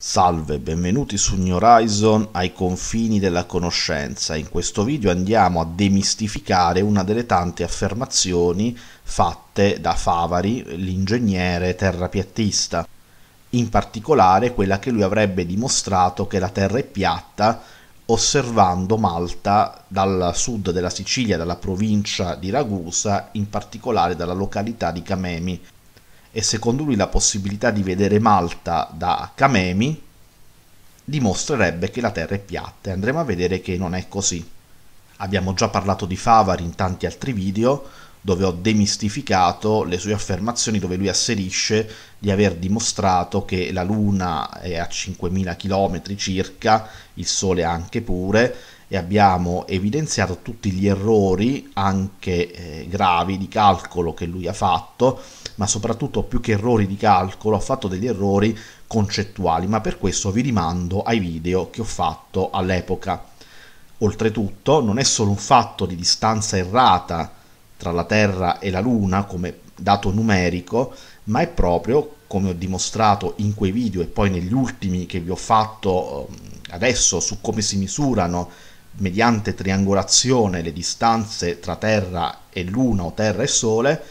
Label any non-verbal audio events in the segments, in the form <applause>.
Salve, benvenuti su New Horizon ai confini della conoscenza. In questo video andiamo a demistificare una delle tante affermazioni fatte da Favari, l'ingegnere terrapiattista. In particolare quella che lui avrebbe dimostrato che la Terra è piatta osservando Malta dal sud della Sicilia, dalla provincia di Ragusa, in particolare dalla località di Camemi, e secondo lui la possibilità di vedere Malta da Kamemi dimostrerebbe che la Terra è piatta e andremo a vedere che non è così. Abbiamo già parlato di Favar in tanti altri video dove ho demistificato le sue affermazioni dove lui asserisce di aver dimostrato che la Luna è a 5.000 km circa, il Sole anche pure, e abbiamo evidenziato tutti gli errori anche eh, gravi di calcolo che lui ha fatto ma soprattutto più che errori di calcolo ho fatto degli errori concettuali, ma per questo vi rimando ai video che ho fatto all'epoca. Oltretutto non è solo un fatto di distanza errata tra la Terra e la Luna come dato numerico, ma è proprio, come ho dimostrato in quei video e poi negli ultimi che vi ho fatto ehm, adesso su come si misurano mediante triangolazione le distanze tra Terra e Luna o Terra e Sole,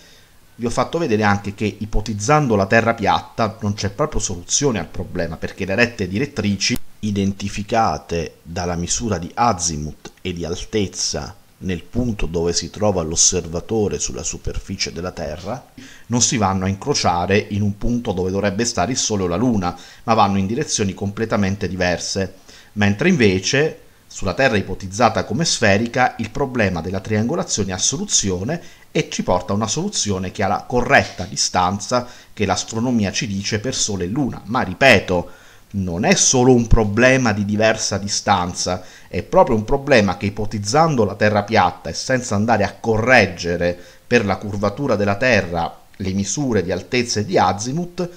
vi ho fatto vedere anche che ipotizzando la Terra piatta non c'è proprio soluzione al problema perché le rette direttrici identificate dalla misura di azimuth e di altezza nel punto dove si trova l'osservatore sulla superficie della Terra, non si vanno a incrociare in un punto dove dovrebbe stare il Sole o la Luna, ma vanno in direzioni completamente diverse, mentre invece sulla Terra ipotizzata come sferica il problema della triangolazione ha soluzione e ci porta a una soluzione che ha la corretta distanza che l'astronomia ci dice per Sole e Luna. Ma ripeto, non è solo un problema di diversa distanza, è proprio un problema che ipotizzando la Terra piatta e senza andare a correggere per la curvatura della Terra le misure di altezza e di azimut,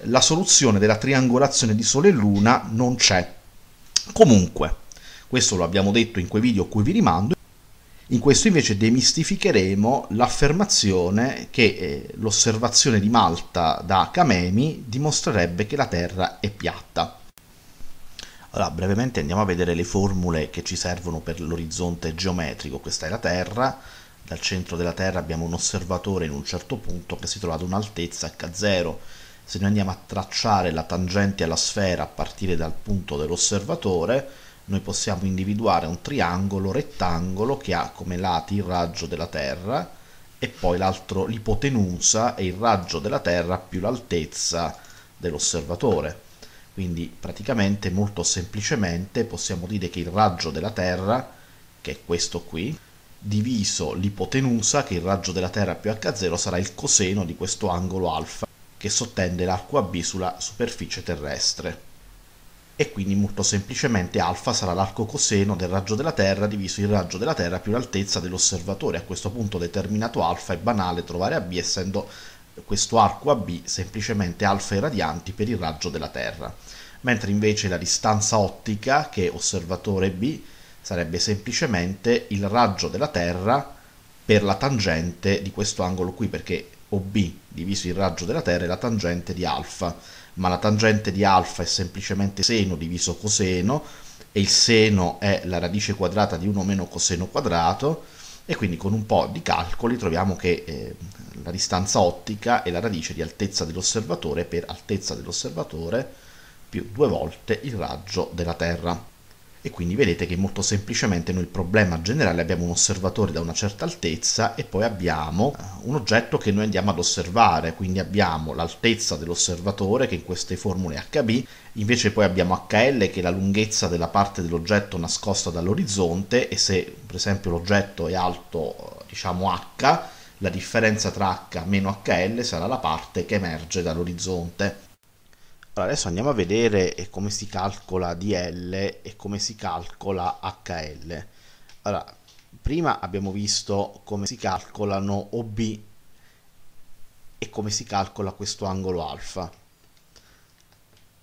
la soluzione della triangolazione di Sole e Luna non c'è. Comunque, questo lo abbiamo detto in quei video a cui vi rimando. In questo invece demistificheremo l'affermazione che eh, l'osservazione di Malta da Kamemi dimostrerebbe che la Terra è piatta. Allora, brevemente andiamo a vedere le formule che ci servono per l'orizzonte geometrico. Questa è la Terra, dal centro della Terra abbiamo un osservatore in un certo punto che si trova ad un'altezza h0. Se noi andiamo a tracciare la tangente alla sfera a partire dal punto dell'osservatore, noi possiamo individuare un triangolo rettangolo che ha come lati il raggio della Terra e poi l'altro l'ipotenusa e il raggio della Terra più l'altezza dell'osservatore. Quindi praticamente molto semplicemente possiamo dire che il raggio della Terra, che è questo qui, diviso l'ipotenusa, che è il raggio della Terra più H0, sarà il coseno di questo angolo alfa che sottende l'arco AB sulla superficie terrestre e quindi molto semplicemente alfa sarà l'arco coseno del raggio della Terra diviso il raggio della Terra più l'altezza dell'osservatore. A questo punto determinato alfa è banale trovare AB essendo questo arco AB semplicemente alfa e radianti per il raggio della Terra, mentre invece la distanza ottica che è osservatore B sarebbe semplicemente il raggio della Terra per la tangente di questo angolo qui perché OB diviso il raggio della Terra è la tangente di alfa, ma la tangente di alfa è semplicemente seno diviso coseno e il seno è la radice quadrata di 1 meno coseno quadrato e quindi con un po' di calcoli troviamo che eh, la distanza ottica è la radice di altezza dell'osservatore per altezza dell'osservatore più due volte il raggio della Terra e quindi vedete che molto semplicemente noi il problema generale abbiamo un osservatore da una certa altezza e poi abbiamo eh, un oggetto che noi andiamo ad osservare, quindi abbiamo l'altezza dell'osservatore che in queste formule è hb, invece poi abbiamo hl che è la lunghezza della parte dell'oggetto nascosta dall'orizzonte e se per esempio l'oggetto è alto diciamo h, la differenza tra h meno hl sarà la parte che emerge dall'orizzonte. Allora, adesso andiamo a vedere eh, come si calcola DL e come si calcola HL. Allora, prima abbiamo visto come si calcolano OB e come si calcola questo angolo alfa.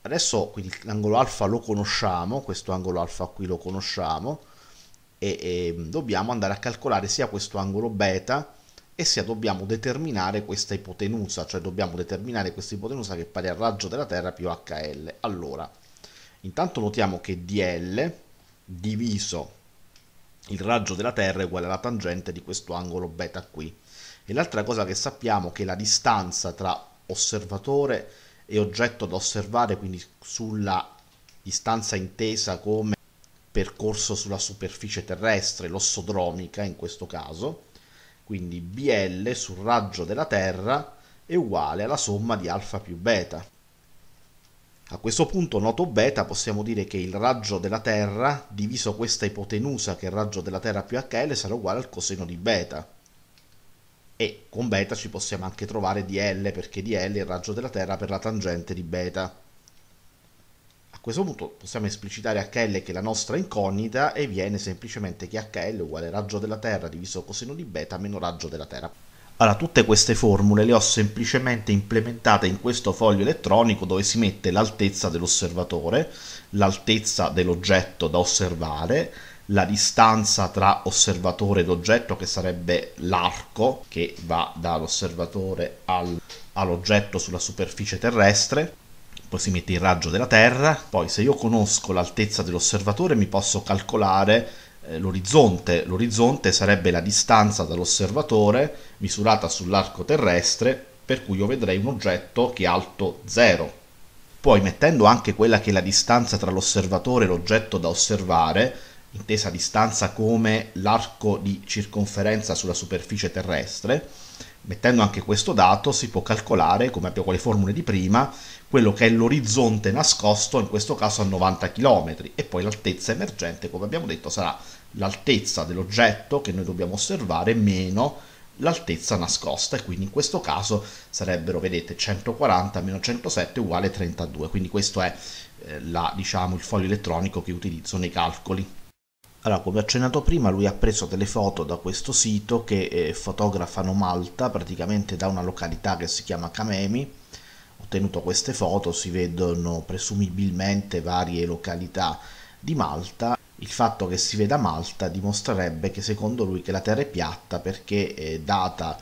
Adesso quindi l'angolo alfa lo conosciamo, questo angolo alfa qui lo conosciamo e, e ehm, dobbiamo andare a calcolare sia questo angolo beta e sia dobbiamo determinare questa ipotenusa, cioè dobbiamo determinare questa ipotenusa che è pari al raggio della Terra più HL. Allora, intanto notiamo che DL diviso il raggio della Terra è uguale alla tangente di questo angolo beta qui. E l'altra cosa che sappiamo è che la distanza tra osservatore e oggetto da osservare, quindi sulla distanza intesa come percorso sulla superficie terrestre, l'ossodromica in questo caso, quindi BL sul raggio della Terra è uguale alla somma di alfa più beta. A questo punto, noto beta, possiamo dire che il raggio della Terra diviso questa ipotenusa, che è il raggio della Terra più HL, sarà uguale al coseno di beta. E con beta ci possiamo anche trovare dl, perché dl è il raggio della Terra per la tangente di beta questo punto possiamo esplicitare HL che è la nostra incognita e viene semplicemente che HL uguale raggio della Terra diviso coseno di beta meno raggio della Terra. Allora, tutte queste formule le ho semplicemente implementate in questo foglio elettronico dove si mette l'altezza dell'osservatore, l'altezza dell'oggetto da osservare, la distanza tra osservatore ed oggetto che sarebbe l'arco che va dall'osservatore al, all'oggetto sulla superficie terrestre, poi si mette il raggio della Terra, poi se io conosco l'altezza dell'osservatore mi posso calcolare eh, l'orizzonte, l'orizzonte sarebbe la distanza dall'osservatore misurata sull'arco terrestre per cui io vedrei un oggetto che è alto 0. Poi mettendo anche quella che è la distanza tra l'osservatore e l'oggetto da osservare, intesa distanza come l'arco di circonferenza sulla superficie terrestre, mettendo anche questo dato si può calcolare, come abbiamo con le formule di prima, quello che è l'orizzonte nascosto, in questo caso a 90 km, e poi l'altezza emergente, come abbiamo detto, sarà l'altezza dell'oggetto che noi dobbiamo osservare meno l'altezza nascosta e quindi in questo caso sarebbero vedete 140 meno 107 uguale 32 quindi questo è eh, la, diciamo, il foglio elettronico che utilizzo nei calcoli allora come accennato prima lui ha preso delle foto da questo sito che eh, fotografano Malta praticamente da una località che si chiama Camemi ottenuto queste foto si vedono presumibilmente varie località di Malta. Il fatto che si veda Malta dimostrerebbe che secondo lui che la Terra è piatta perché eh, data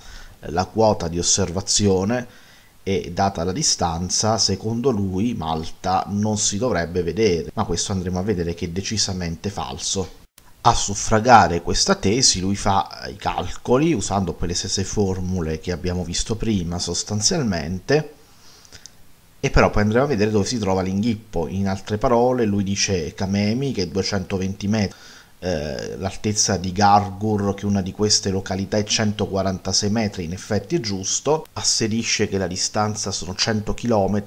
la quota di osservazione e data la distanza, secondo lui Malta non si dovrebbe vedere, ma questo andremo a vedere che è decisamente falso. A suffragare questa tesi lui fa eh, i calcoli usando quelle stesse formule che abbiamo visto prima sostanzialmente e però poi andremo a vedere dove si trova l'inghippo. In altre parole, lui dice Kamemi che è 220 metri, eh, l'altezza di Gargur, che è una di queste località è 146 metri, in effetti è giusto, asserisce che la distanza sono 100 km,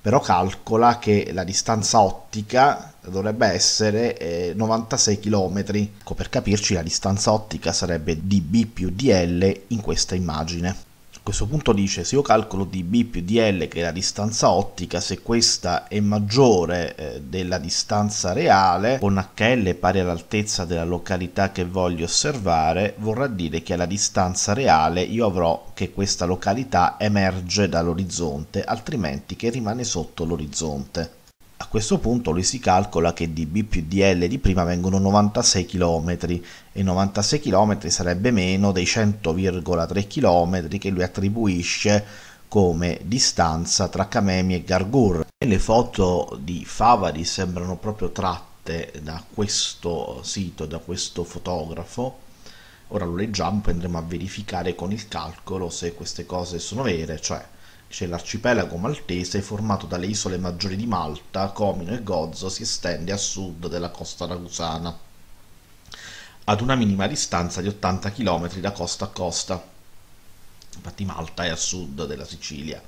però calcola che la distanza ottica dovrebbe essere eh, 96 km. Ecco, per capirci la distanza ottica sarebbe dB più dl in questa immagine. A questo punto dice se io calcolo dB più dl che è la distanza ottica, se questa è maggiore eh, della distanza reale, con hl pari all'altezza della località che voglio osservare, vorrà dire che alla distanza reale io avrò che questa località emerge dall'orizzonte, altrimenti che rimane sotto l'orizzonte. A questo punto lui si calcola che di B più DL di prima vengono 96 km e 96 km sarebbe meno dei 100,3 km che lui attribuisce come distanza tra Camemi e Gargur. E le foto di Favari sembrano proprio tratte da questo sito, da questo fotografo. Ora lo leggiamo, poi andremo a verificare con il calcolo se queste cose sono vere, cioè cioè l'arcipelago maltese, formato dalle isole maggiori di Malta, Comino e Gozzo, si estende a sud della costa ragusana, ad una minima distanza di 80 km da costa a costa. Infatti Malta è a sud della Sicilia.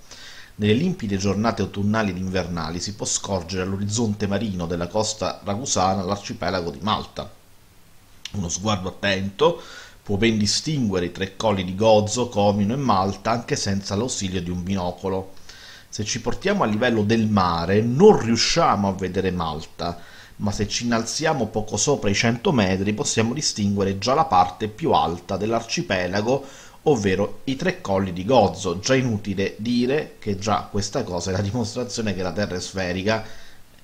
Nelle limpide giornate autunnali ed invernali si può scorgere all'orizzonte marino della costa ragusana l'arcipelago di Malta. Uno sguardo attento Può ben distinguere i tre colli di Gozo, Comino e Malta anche senza l'ausilio di un binocolo. Se ci portiamo a livello del mare non riusciamo a vedere Malta, ma se ci innalziamo poco sopra i 100 metri possiamo distinguere già la parte più alta dell'arcipelago, ovvero i tre colli di Gozo. Già inutile dire che già questa cosa è la dimostrazione che la Terra è sferica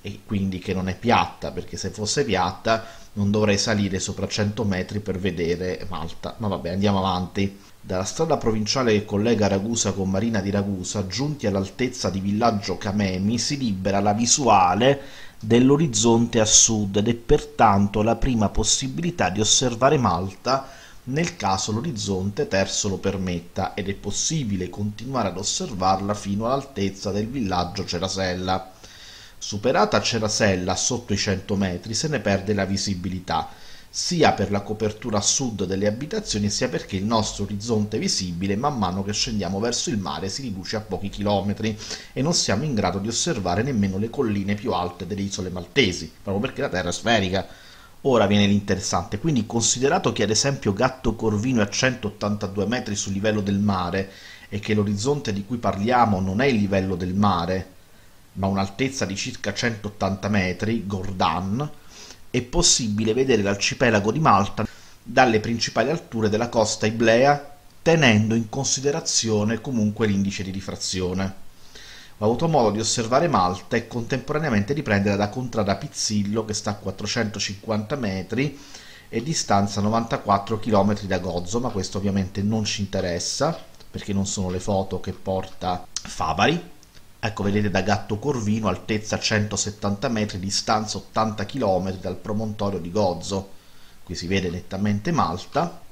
e quindi che non è piatta, perché se fosse piatta non dovrei salire sopra 100 metri per vedere Malta. Ma vabbè, andiamo avanti. Dalla strada provinciale che collega Ragusa con Marina di Ragusa, giunti all'altezza di villaggio Camemi, si libera la visuale dell'orizzonte a sud ed è pertanto la prima possibilità di osservare Malta nel caso l'orizzonte terzo lo permetta ed è possibile continuare ad osservarla fino all'altezza del villaggio Cerasella. Superata Cerasella sotto i 100 metri se ne perde la visibilità, sia per la copertura a sud delle abitazioni sia perché il nostro orizzonte visibile man mano che scendiamo verso il mare si riduce a pochi chilometri e non siamo in grado di osservare nemmeno le colline più alte delle isole maltesi, proprio perché la Terra è sferica. Ora viene l'interessante, quindi considerato che ad esempio Gatto Corvino è a 182 metri sul livello del mare e che l'orizzonte di cui parliamo non è il livello del mare, ma un'altezza di circa 180 metri, Gordan, è possibile vedere l'arcipelago di Malta dalle principali alture della costa iblea, tenendo in considerazione comunque l'indice di rifrazione. Ho avuto modo di osservare Malta e contemporaneamente di prendere da contrada Pizzillo, che sta a 450 metri e distanza 94 km da Gozzo, ma questo ovviamente non ci interessa perché non sono le foto che porta Favari. Ecco, vedete da Gatto Corvino, altezza 170 metri, distanza 80 km dal promontorio di Gozzo. Qui si vede nettamente Malta.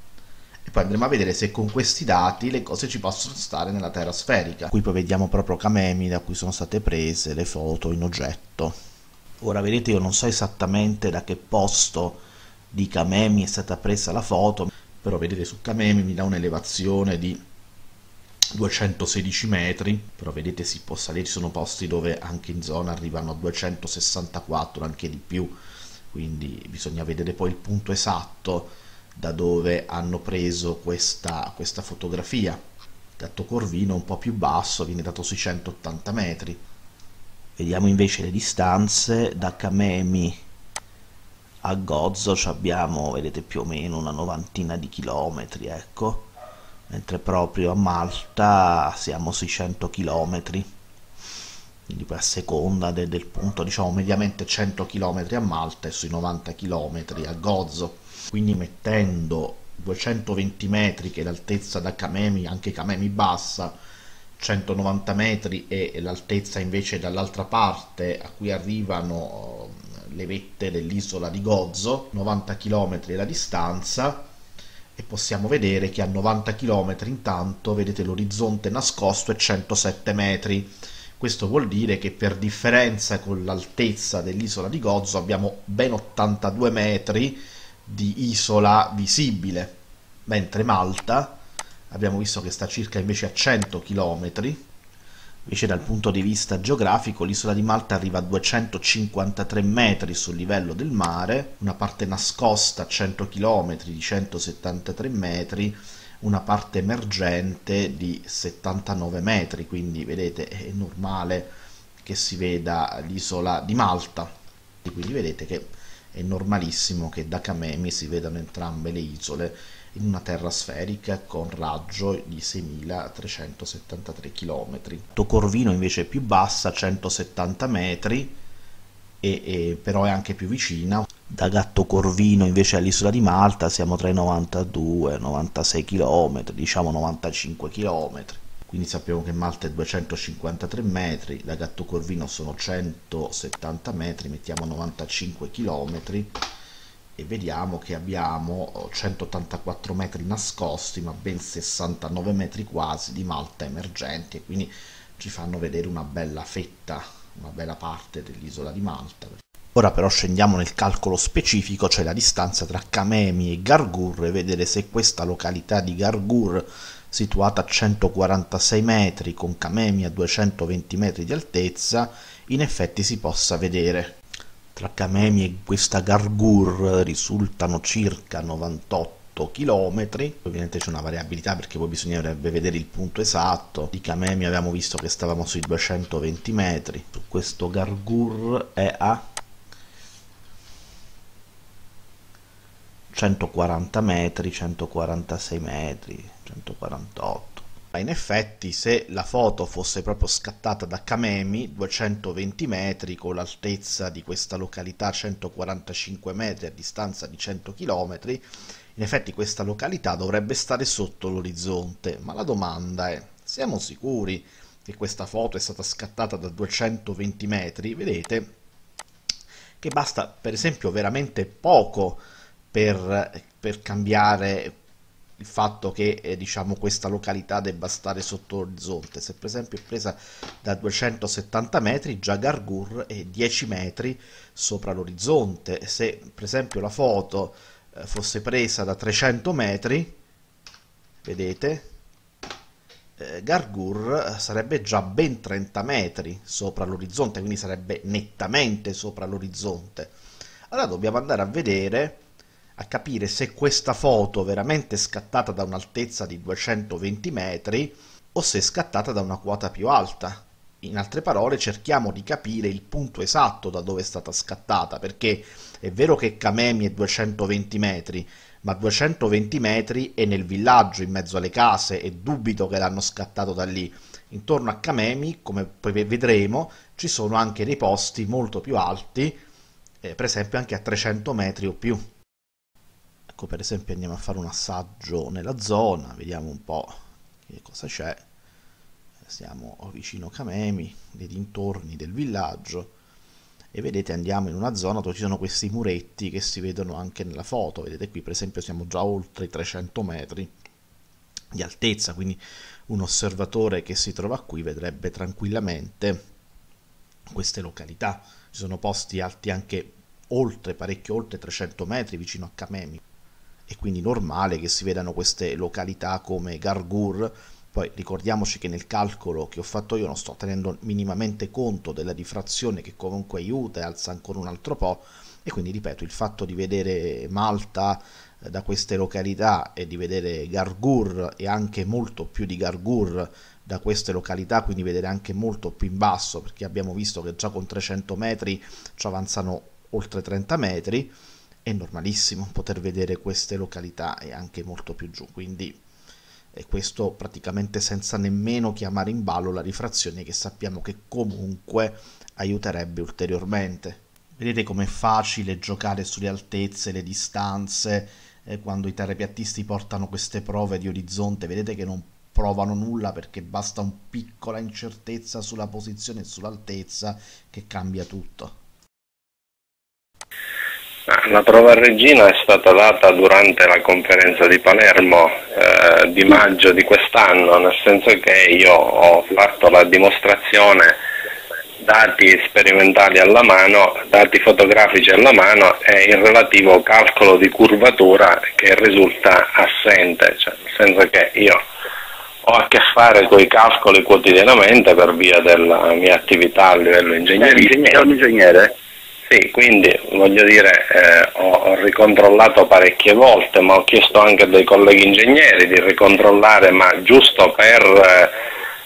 E poi andremo a vedere se con questi dati le cose ci possono stare nella terra sferica. Qui poi vediamo proprio camemi da cui sono state prese le foto in oggetto. Ora vedete io non so esattamente da che posto di camemi è stata presa la foto, però vedete su camemi mi dà un'elevazione di 216 metri però vedete si può salire ci sono posti dove anche in zona arrivano a 264 anche di più quindi bisogna vedere poi il punto esatto da dove hanno preso questa, questa fotografia tetto corvino un po' più basso viene dato sui 180 metri vediamo invece le distanze da Kamemi a Gozzo abbiamo vedete più o meno una novantina di chilometri ecco mentre proprio a Malta siamo sui 100 km quindi a seconda de, del punto diciamo mediamente 100 km a Malta e sui 90 km a Gozo quindi mettendo 220 metri che è l'altezza da Camemi anche Camemi bassa 190 metri è l'altezza invece dall'altra parte a cui arrivano le vette dell'isola di Gozo 90 km è la distanza e possiamo vedere che a 90 km intanto vedete l'orizzonte nascosto è 107 metri. Questo vuol dire che per differenza con l'altezza dell'isola di Gozo abbiamo ben 82 metri di isola visibile, mentre Malta abbiamo visto che sta circa invece a 100 km Invece dal punto di vista geografico l'isola di Malta arriva a 253 metri sul livello del mare, una parte nascosta a 100 km di 173 metri, una parte emergente di 79 metri, quindi vedete è normale che si veda l'isola di Malta. Quindi vedete che è normalissimo che da Kamemi si vedano entrambe le isole in una terra sferica con raggio di 6.373 km. Tocorvino invece è più bassa, 170 metri, e, e, però è anche più vicina. Da Gatto Corvino invece all'isola di Malta siamo tra i 92 96 km, diciamo 95 km. Quindi sappiamo che Malta è 253 metri, da Gatto Corvino sono 170 metri, mettiamo 95 km e vediamo che abbiamo 184 metri nascosti ma ben 69 metri quasi di malta emergenti e quindi ci fanno vedere una bella fetta, una bella parte dell'isola di Malta. Ora però scendiamo nel calcolo specifico, cioè la distanza tra Camemi e Gargur e vedere se questa località di Gargur situata a 146 metri con Camemi a 220 metri di altezza in effetti si possa vedere tra Camemi e questa Gargur risultano circa 98 km ovviamente c'è una variabilità perché poi bisognerebbe vedere il punto esatto di Camemi avevamo visto che stavamo sui 220 metri su questo Gargur è a 140 metri 146 metri 148 in effetti se la foto fosse proprio scattata da Kamemi, 220 metri, con l'altezza di questa località 145 metri a distanza di 100 km, in effetti questa località dovrebbe stare sotto l'orizzonte, ma la domanda è, siamo sicuri che questa foto è stata scattata da 220 metri? Vedete che basta per esempio veramente poco per, per cambiare il fatto che eh, diciamo, questa località debba stare sotto orizzonte. Se per esempio è presa da 270 metri, già Gargur è 10 metri sopra l'orizzonte. Se per esempio la foto eh, fosse presa da 300 metri, vedete, eh, Gargur eh, sarebbe già ben 30 metri sopra l'orizzonte, quindi sarebbe nettamente sopra l'orizzonte. Allora dobbiamo andare a vedere a capire se questa foto veramente è scattata da un'altezza di 220 metri o se è scattata da una quota più alta. In altre parole, cerchiamo di capire il punto esatto da dove è stata scattata, perché è vero che Kamemi è 220 metri, ma 220 metri è nel villaggio, in mezzo alle case, e dubito che l'hanno scattato da lì. Intorno a Kamemi, come poi vedremo, ci sono anche dei posti molto più alti, eh, per esempio anche a 300 metri o più ecco per esempio andiamo a fare un assaggio nella zona vediamo un po' che cosa c'è siamo vicino Kamemi nei dintorni del villaggio e vedete andiamo in una zona dove ci sono questi muretti che si vedono anche nella foto vedete qui per esempio siamo già oltre i 300 metri di altezza quindi un osservatore che si trova qui vedrebbe tranquillamente queste località ci sono posti alti anche oltre parecchio oltre 300 metri vicino a Kamemi è quindi normale che si vedano queste località come Gargur. Poi ricordiamoci che nel calcolo che ho fatto io non sto tenendo minimamente conto della diffrazione che comunque aiuta e alza ancora un altro po'. E quindi ripeto, il fatto di vedere Malta eh, da queste località e di vedere Gargur e anche molto più di Gargur da queste località, quindi vedere anche molto più in basso, perché abbiamo visto che già con 300 metri ci avanzano oltre 30 metri è normalissimo poter vedere queste località e anche molto più giù, quindi e questo praticamente senza nemmeno chiamare in ballo la rifrazione che sappiamo che comunque aiuterebbe ulteriormente. Vedete com'è facile giocare sulle altezze, le distanze, eh, quando i terrapiattisti portano queste prove di orizzonte, vedete che non provano nulla perché basta una piccola incertezza sulla posizione e sull'altezza che cambia tutto la prova regina è stata data durante la conferenza di Palermo eh, di maggio di quest'anno, nel senso che io ho fatto la dimostrazione dati sperimentali alla mano, dati fotografici alla mano e il relativo calcolo di curvatura che risulta assente, cioè, nel senso che io ho a che fare con i calcoli quotidianamente per via della mia attività a livello ingegneristico. È un ingegnere? Sì, quindi voglio dire, eh, ho, ricontrollato parecchie volte, ma ho chiesto anche a dei colleghi ingegneri di ricontrollare, ma giusto per,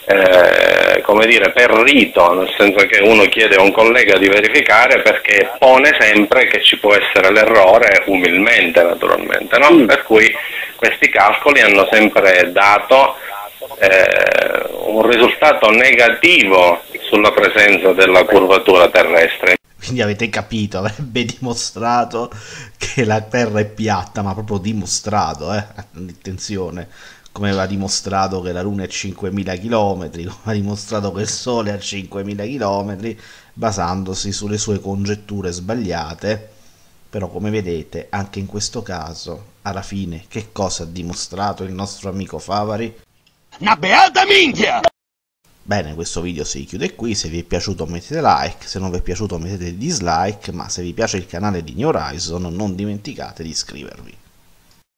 eh, eh, come dire, per rito, nel senso che uno chiede a un collega di verificare perché pone sempre che ci può essere l'errore, umilmente naturalmente, no? mm. per cui questi calcoli hanno sempre dato eh, un risultato negativo sulla presenza della curvatura terrestre. Quindi avete capito, eh, avrebbe <laughs> dimostrato che la Terra è piatta, ma proprio dimostrato, eh? attenzione, come aveva dimostrato che la Luna è a 5.000 km, come ha dimostrato che il Sole è a 5.000 km, basandosi sulle sue congetture sbagliate. Però come vedete, anche in questo caso, alla fine, che cosa ha dimostrato il nostro amico Favari? Una beata minchia! Bene, questo video si chiude qui, se vi è piaciuto mettete like, se non vi è piaciuto mettete dislike, ma se vi piace il canale di New Horizon non dimenticate di iscrivervi.